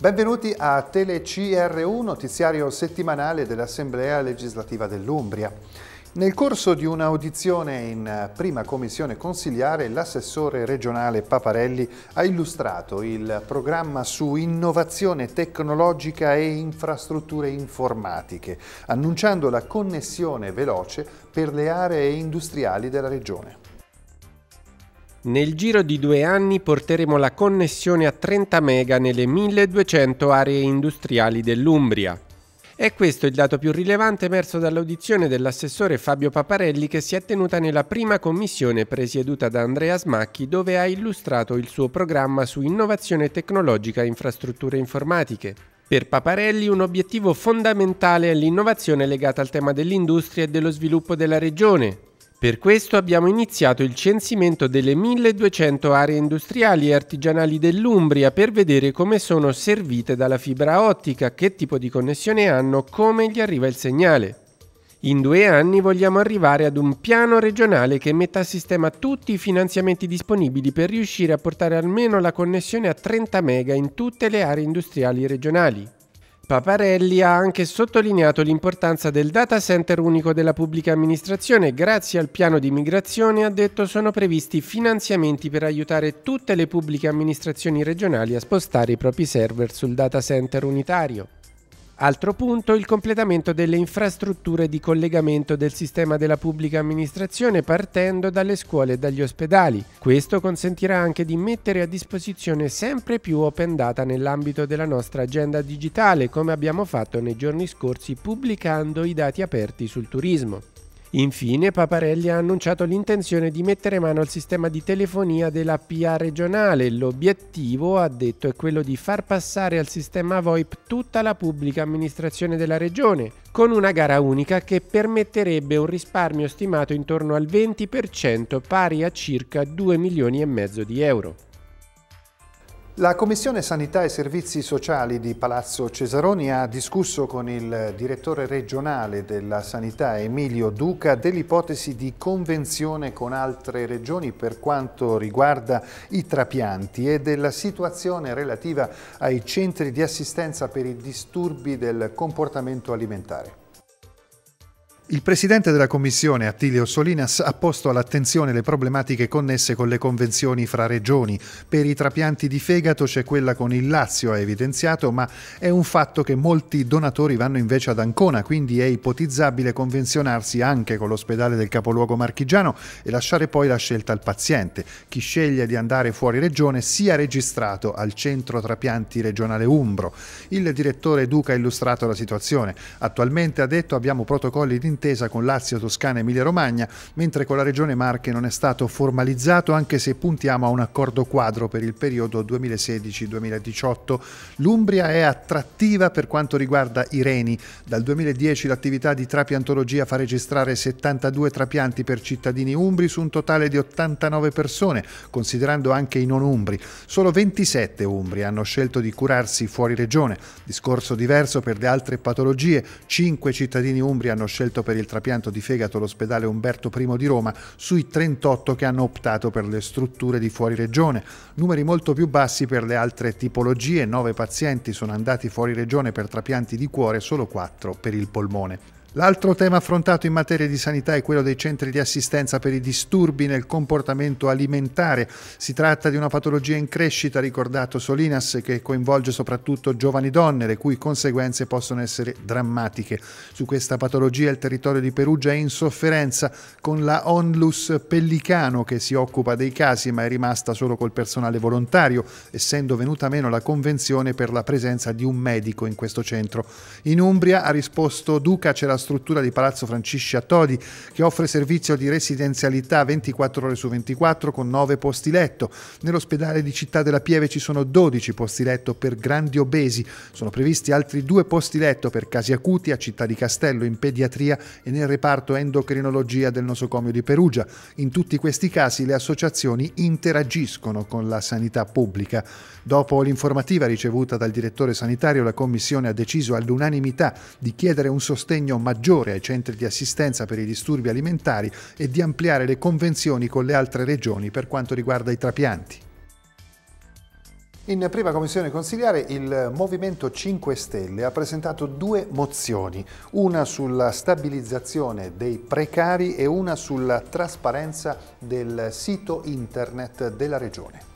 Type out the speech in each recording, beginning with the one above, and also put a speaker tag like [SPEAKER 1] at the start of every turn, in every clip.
[SPEAKER 1] Benvenuti a TeleCR1, notiziario settimanale dell'Assemblea legislativa dell'Umbria. Nel corso di un'audizione in prima commissione consiliare, l'assessore regionale Paparelli ha illustrato il programma su innovazione tecnologica e infrastrutture informatiche, annunciando la connessione veloce per le aree industriali della regione.
[SPEAKER 2] Nel giro di due anni porteremo la connessione a 30 mega nelle 1200 aree industriali dell'Umbria. È questo il dato più rilevante emerso dall'audizione dell'assessore Fabio Paparelli che si è tenuta nella prima commissione presieduta da Andrea Smacchi dove ha illustrato il suo programma su innovazione tecnologica e infrastrutture informatiche. Per Paparelli un obiettivo fondamentale è l'innovazione legata al tema dell'industria e dello sviluppo della regione, per questo abbiamo iniziato il censimento delle 1200 aree industriali e artigianali dell'Umbria per vedere come sono servite dalla fibra ottica, che tipo di connessione hanno, come gli arriva il segnale. In due anni vogliamo arrivare ad un piano regionale che metta a sistema tutti i finanziamenti disponibili per riuscire a portare almeno la connessione a 30 mega in tutte le aree industriali regionali. Paparelli ha anche sottolineato l'importanza del data center unico della pubblica amministrazione. Grazie al piano di migrazione, ha detto, sono previsti finanziamenti per aiutare tutte le pubbliche amministrazioni regionali a spostare i propri server sul data center unitario. Altro punto, il completamento delle infrastrutture di collegamento del sistema della pubblica amministrazione partendo dalle scuole e dagli ospedali. Questo consentirà anche di mettere a disposizione sempre più open data nell'ambito della nostra agenda digitale, come abbiamo fatto nei giorni scorsi pubblicando i dati aperti sul turismo. Infine Paparelli ha annunciato l'intenzione di mettere mano al sistema di telefonia della PA regionale. L'obiettivo, ha detto, è quello di far passare al sistema VoIP tutta la pubblica amministrazione della regione, con una gara unica che permetterebbe un risparmio stimato intorno al 20% pari a circa 2 milioni e mezzo di euro. La Commissione
[SPEAKER 1] Sanità e Servizi Sociali di Palazzo Cesaroni ha discusso con il direttore regionale della Sanità Emilio Duca dell'ipotesi di convenzione con altre regioni per quanto riguarda i trapianti e della situazione relativa ai centri di assistenza per i disturbi del comportamento alimentare. Il presidente della Commissione, Attilio Solinas, ha posto all'attenzione le problematiche connesse con le convenzioni fra regioni. Per i trapianti di fegato c'è quella con il Lazio, ha evidenziato, ma è un fatto che molti donatori vanno invece ad Ancona, quindi è ipotizzabile convenzionarsi anche con l'ospedale del capoluogo marchigiano e lasciare poi la scelta al paziente. Chi sceglie di andare fuori regione sia registrato al centro trapianti regionale Umbro. Il direttore Duca ha illustrato la situazione. Attualmente, ha detto, abbiamo protocolli di d'intesa con Lazio, Toscana e Emilia-Romagna, mentre con la Regione Marche non è stato formalizzato anche se puntiamo a un accordo quadro per il periodo 2016-2018. L'Umbria è attrattiva per quanto riguarda i reni. Dal 2010 l'attività di trapiantologia fa registrare 72 trapianti per cittadini umbri su un totale di 89 persone, considerando anche i non umbri. Solo 27 umbri hanno scelto di curarsi fuori regione. Discorso diverso per le altre patologie. 5 cittadini umbri hanno scelto per il trapianto di fegato all'ospedale Umberto I di Roma sui 38 che hanno optato per le strutture di fuori regione, numeri molto più bassi per le altre tipologie, 9 pazienti sono andati fuori regione per trapianti di cuore, solo 4 per il polmone. L'altro tema affrontato in materia di sanità è quello dei centri di assistenza per i disturbi nel comportamento alimentare. Si tratta di una patologia in crescita, ricordato Solinas, che coinvolge soprattutto giovani donne, le cui conseguenze possono essere drammatiche. Su questa patologia il territorio di Perugia è in sofferenza con la Onlus Pellicano che si occupa dei casi ma è rimasta solo col personale volontario, essendo venuta meno la convenzione per la presenza di un medico in questo centro. In Umbria ha risposto Duca Cerastro struttura di Palazzo Francisci a Todi, che offre servizio di residenzialità 24 ore su 24 con 9 posti letto. Nell'ospedale di Città della Pieve ci sono 12 posti letto per grandi obesi. Sono previsti altri 2 posti letto per casi acuti a Città di Castello in pediatria e nel reparto endocrinologia del nosocomio di Perugia. In tutti questi casi le associazioni interagiscono con la sanità pubblica. Dopo l'informativa ricevuta dal direttore sanitario, la Commissione ha deciso all'unanimità di chiedere un sostegno maggiore maggiore ai centri di assistenza per i disturbi alimentari e di ampliare le convenzioni con le altre regioni per quanto riguarda i trapianti. In prima commissione consigliare il Movimento 5 Stelle ha presentato due mozioni, una sulla stabilizzazione dei precari e una sulla trasparenza del sito internet della Regione.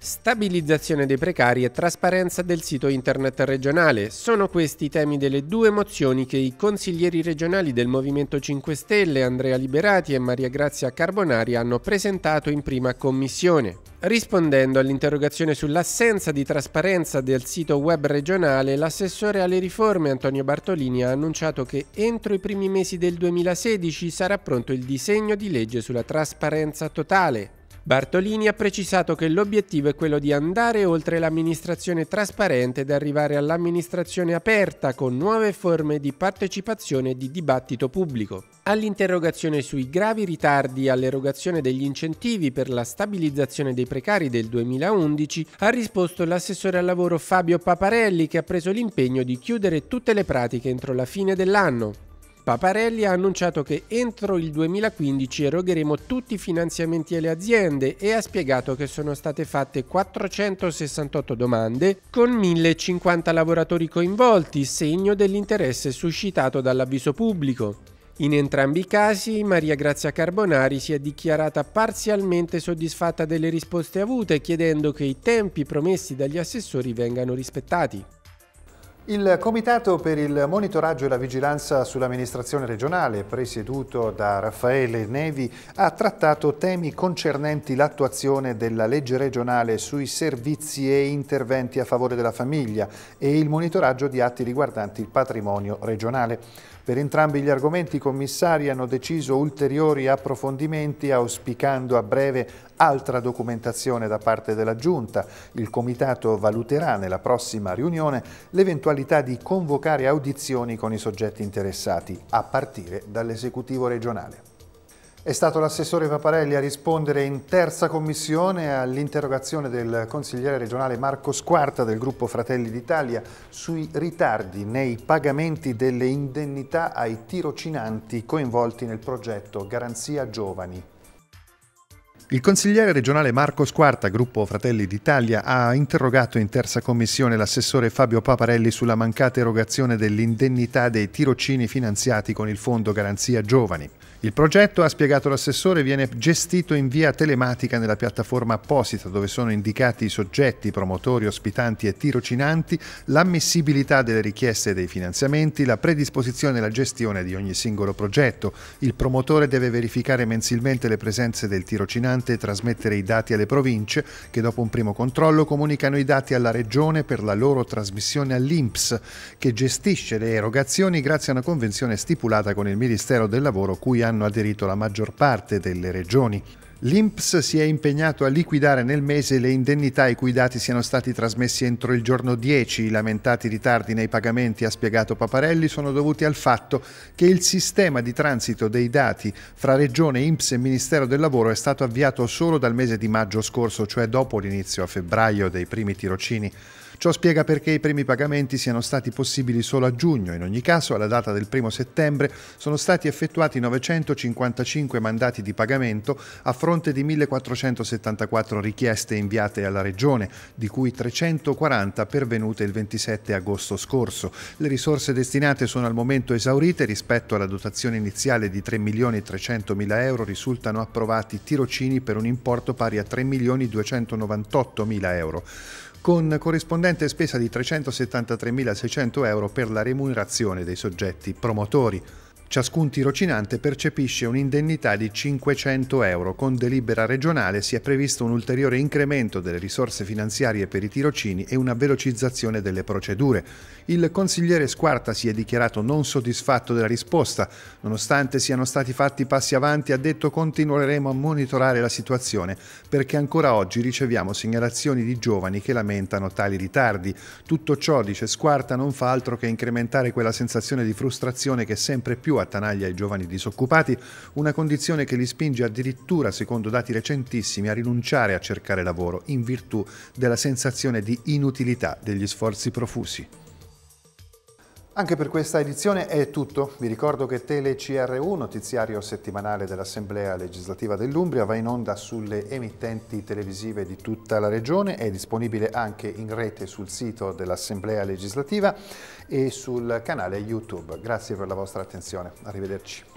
[SPEAKER 2] Stabilizzazione dei precari e trasparenza del sito internet regionale sono questi i temi delle due mozioni che i consiglieri regionali del Movimento 5 Stelle Andrea Liberati e Maria Grazia Carbonari hanno presentato in prima commissione. Rispondendo all'interrogazione sull'assenza di trasparenza del sito web regionale, l'assessore alle riforme Antonio Bartolini ha annunciato che entro i primi mesi del 2016 sarà pronto il disegno di legge sulla trasparenza totale, Bartolini ha precisato che l'obiettivo è quello di andare oltre l'amministrazione trasparente ed arrivare all'amministrazione aperta con nuove forme di partecipazione e di dibattito pubblico. All'interrogazione sui gravi ritardi all'erogazione degli incentivi per la stabilizzazione dei precari del 2011 ha risposto l'assessore al lavoro Fabio Paparelli che ha preso l'impegno di chiudere tutte le pratiche entro la fine dell'anno. Paparelli ha annunciato che entro il 2015 erogheremo tutti i finanziamenti alle aziende e ha spiegato che sono state fatte 468 domande con 1050 lavoratori coinvolti, segno dell'interesse suscitato dall'avviso pubblico. In entrambi i casi Maria Grazia Carbonari si è dichiarata parzialmente soddisfatta delle risposte avute chiedendo che i tempi promessi dagli assessori vengano rispettati. Il Comitato per il
[SPEAKER 1] monitoraggio e la vigilanza sull'amministrazione regionale, presieduto da Raffaele Nevi, ha trattato temi concernenti l'attuazione della legge regionale sui servizi e interventi a favore della famiglia e il monitoraggio di atti riguardanti il patrimonio regionale. Per entrambi gli argomenti i commissari hanno deciso ulteriori approfondimenti auspicando a breve altra documentazione da parte della Giunta. Il Comitato valuterà nella prossima riunione l'eventualità di convocare audizioni con i soggetti interessati, a partire dall'esecutivo regionale. È stato l'assessore Paparelli a rispondere in terza commissione all'interrogazione del consigliere regionale Marco Squarta del gruppo Fratelli d'Italia sui ritardi nei pagamenti delle indennità ai tirocinanti coinvolti nel progetto Garanzia Giovani. Il consigliere regionale Marco Squarta, gruppo Fratelli d'Italia, ha interrogato in terza commissione l'assessore Fabio Paparelli sulla mancata erogazione dell'indennità dei tirocini finanziati con il Fondo Garanzia Giovani. Il progetto, ha spiegato l'assessore, viene gestito in via telematica nella piattaforma apposita dove sono indicati i soggetti, promotori, ospitanti e tirocinanti, l'ammissibilità delle richieste e dei finanziamenti, la predisposizione e la gestione di ogni singolo progetto. Il promotore deve verificare mensilmente le presenze del tirocinante e trasmettere i dati alle province che dopo un primo controllo comunicano i dati alla regione per la loro trasmissione all'INPS che gestisce le erogazioni grazie a una convenzione stipulata con il Ministero del Lavoro cui ha hanno aderito la maggior parte delle regioni. L'INPS si è impegnato a liquidare nel mese le indennità i cui dati siano stati trasmessi entro il giorno 10. I lamentati ritardi nei pagamenti, ha spiegato Paparelli, sono dovuti al fatto che il sistema di transito dei dati fra Regione, INPS e Ministero del Lavoro è stato avviato solo dal mese di maggio scorso, cioè dopo l'inizio a febbraio dei primi tirocini. Ciò spiega perché i primi pagamenti siano stati possibili solo a giugno. In ogni caso, alla data del 1 settembre sono stati effettuati 955 mandati di pagamento a fronte di 1474 richieste inviate alla Regione, di cui 340 pervenute il 27 agosto scorso. Le risorse destinate sono al momento esaurite rispetto alla dotazione iniziale di 3 milioni 300 mila euro risultano approvati tirocini per un importo pari a 3 milioni 298 mila euro con corrispondente spesa di 373.600 euro per la remunerazione dei soggetti promotori. Ciascun tirocinante percepisce un'indennità di 500 euro. Con delibera regionale si è previsto un ulteriore incremento delle risorse finanziarie per i tirocini e una velocizzazione delle procedure il consigliere Squarta si è dichiarato non soddisfatto della risposta. Nonostante siano stati fatti passi avanti, ha detto continueremo a monitorare la situazione perché ancora oggi riceviamo segnalazioni di giovani che lamentano tali ritardi. Tutto ciò, dice Squarta, non fa altro che incrementare quella sensazione di frustrazione che sempre più attanaglia i giovani disoccupati, una condizione che li spinge addirittura, secondo dati recentissimi, a rinunciare a cercare lavoro in virtù della sensazione di inutilità degli sforzi profusi. Anche per questa edizione è tutto. Vi ricordo che TeleCRU, notiziario settimanale dell'Assemblea legislativa dell'Umbria, va in onda sulle emittenti televisive di tutta la regione, è disponibile anche in rete sul sito dell'Assemblea legislativa e sul canale YouTube. Grazie per la vostra attenzione. Arrivederci.